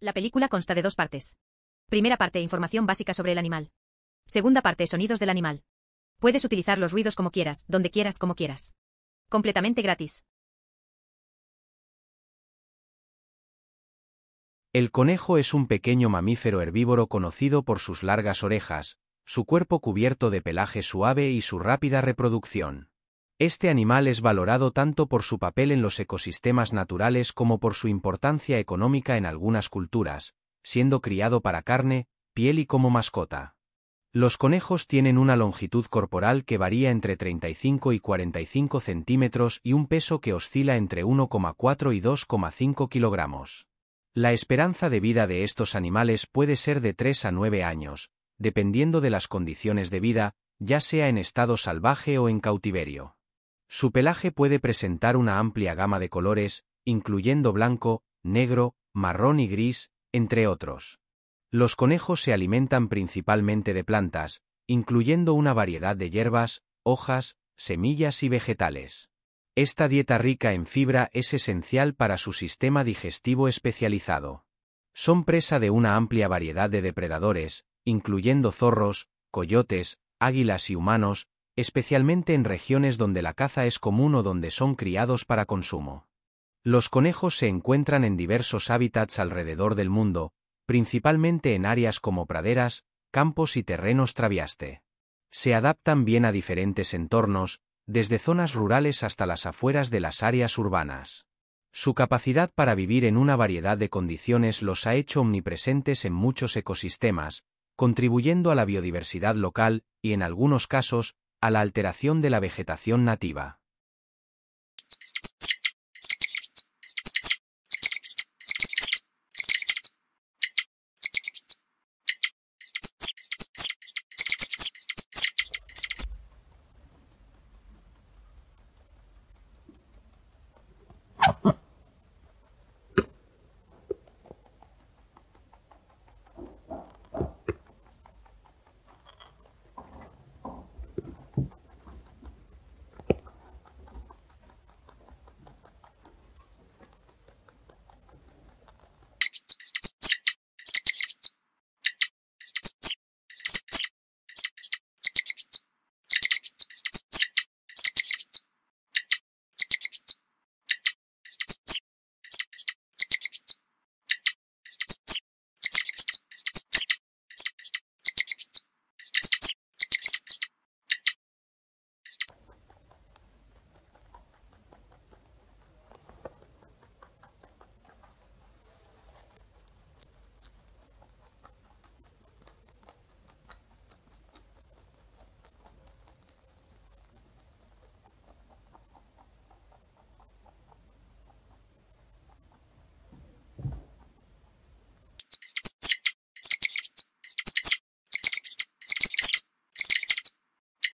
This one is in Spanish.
La película consta de dos partes. Primera parte, información básica sobre el animal. Segunda parte, sonidos del animal. Puedes utilizar los ruidos como quieras, donde quieras, como quieras. Completamente gratis. El conejo es un pequeño mamífero herbívoro conocido por sus largas orejas, su cuerpo cubierto de pelaje suave y su rápida reproducción. Este animal es valorado tanto por su papel en los ecosistemas naturales como por su importancia económica en algunas culturas, siendo criado para carne, piel y como mascota. Los conejos tienen una longitud corporal que varía entre 35 y 45 centímetros y un peso que oscila entre 1,4 y 2,5 kilogramos. La esperanza de vida de estos animales puede ser de 3 a 9 años, dependiendo de las condiciones de vida, ya sea en estado salvaje o en cautiverio. Su pelaje puede presentar una amplia gama de colores, incluyendo blanco, negro, marrón y gris, entre otros. Los conejos se alimentan principalmente de plantas, incluyendo una variedad de hierbas, hojas, semillas y vegetales. Esta dieta rica en fibra es esencial para su sistema digestivo especializado. Son presa de una amplia variedad de depredadores, incluyendo zorros, coyotes, águilas y humanos, especialmente en regiones donde la caza es común o donde son criados para consumo. Los conejos se encuentran en diversos hábitats alrededor del mundo, principalmente en áreas como praderas, campos y terrenos traviaste. Se adaptan bien a diferentes entornos, desde zonas rurales hasta las afueras de las áreas urbanas. Su capacidad para vivir en una variedad de condiciones los ha hecho omnipresentes en muchos ecosistemas, contribuyendo a la biodiversidad local y, en algunos casos, a la alteración de la vegetación nativa.